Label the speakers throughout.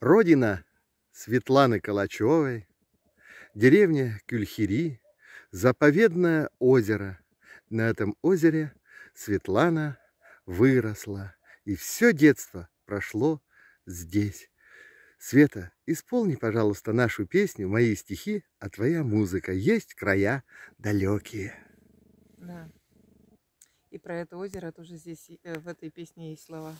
Speaker 1: Родина Светланы Калачевой, деревня Кюльхири, заповедное озеро. На этом озере Светлана выросла, и все детство прошло здесь. Света, исполни, пожалуйста, нашу песню «Мои стихи, а твоя музыка. Есть края далекие».
Speaker 2: Да. И про это озеро тоже здесь, э, в этой песне есть слова.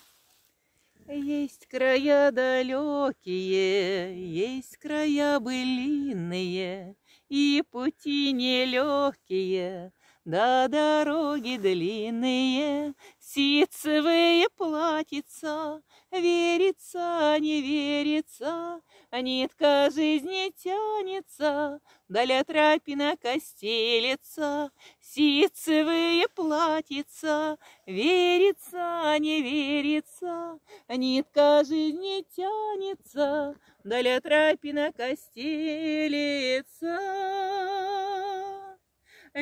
Speaker 2: Есть края далекие, есть края былинные, И пути нелегкие, до дороги длинные ситцевые платьица, Верится, не верится, нитка жизни тянется, даля тропина костелица, ситцевые платьица, Верится, не верится, нитка жизни тянется, даля тропина костелица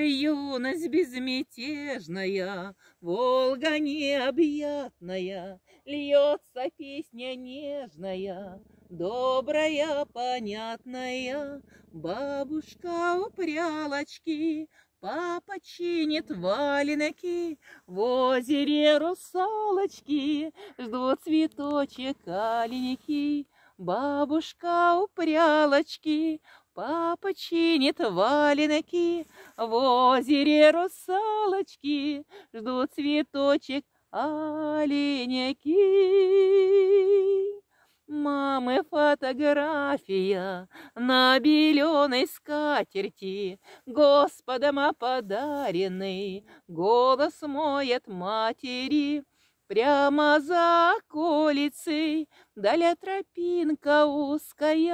Speaker 2: юность безмятежная, Волга необъятная, Льется песня нежная, Добрая, понятная. Бабушка у прялочки, Папа чинит валенки, В озере русалочки Ждут цветочек аленький. Бабушка у прялочки, Папа чинит валенки, в озере русалочки ждут цветочек оленяки. Мамы фотография на беленой скатерти, Господом оподаренный, голос мой от матери. Прямо за околицей, даля тропинка узкая,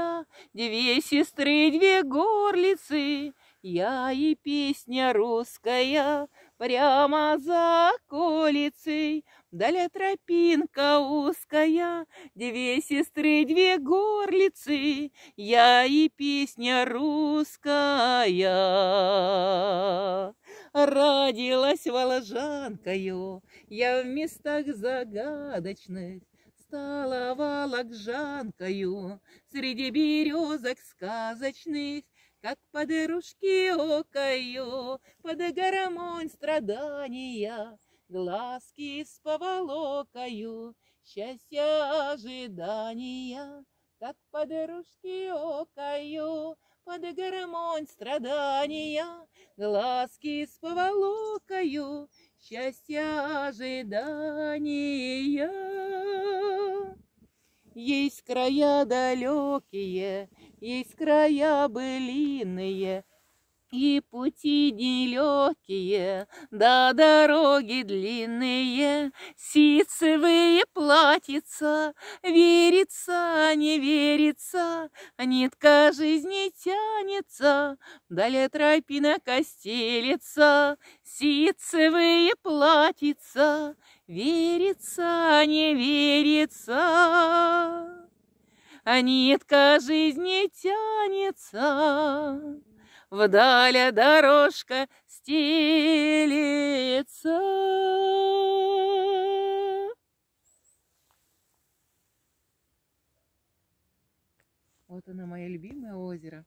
Speaker 2: две сестры, две горлицы, я и песня русская прямо за колицей. Даля тропинка узкая, две сестры, две горлицы, я и песня русская. Родилась воложанкою я в местах загадочных, стала волокжанкою Среди березок сказочных, Как под ружки окою, Под гармонь страдания, Глазки с поволокою, счастья ожидания, Как под ружки окою, Под гармонь страдания, Глазки с поволокою, счастья ожидания. Есть края далекие, есть края былиные, и пути нелегкие, да дороги длинные, Ситцевые платьица, верится, не верится, Нитка жизни тянется, Далее тропина костелица, Ситцевые платьица, Верится, а не верится, а нитка жизни тянется, Вдаль дорожка стелится. Вот оно, мое любимое озеро.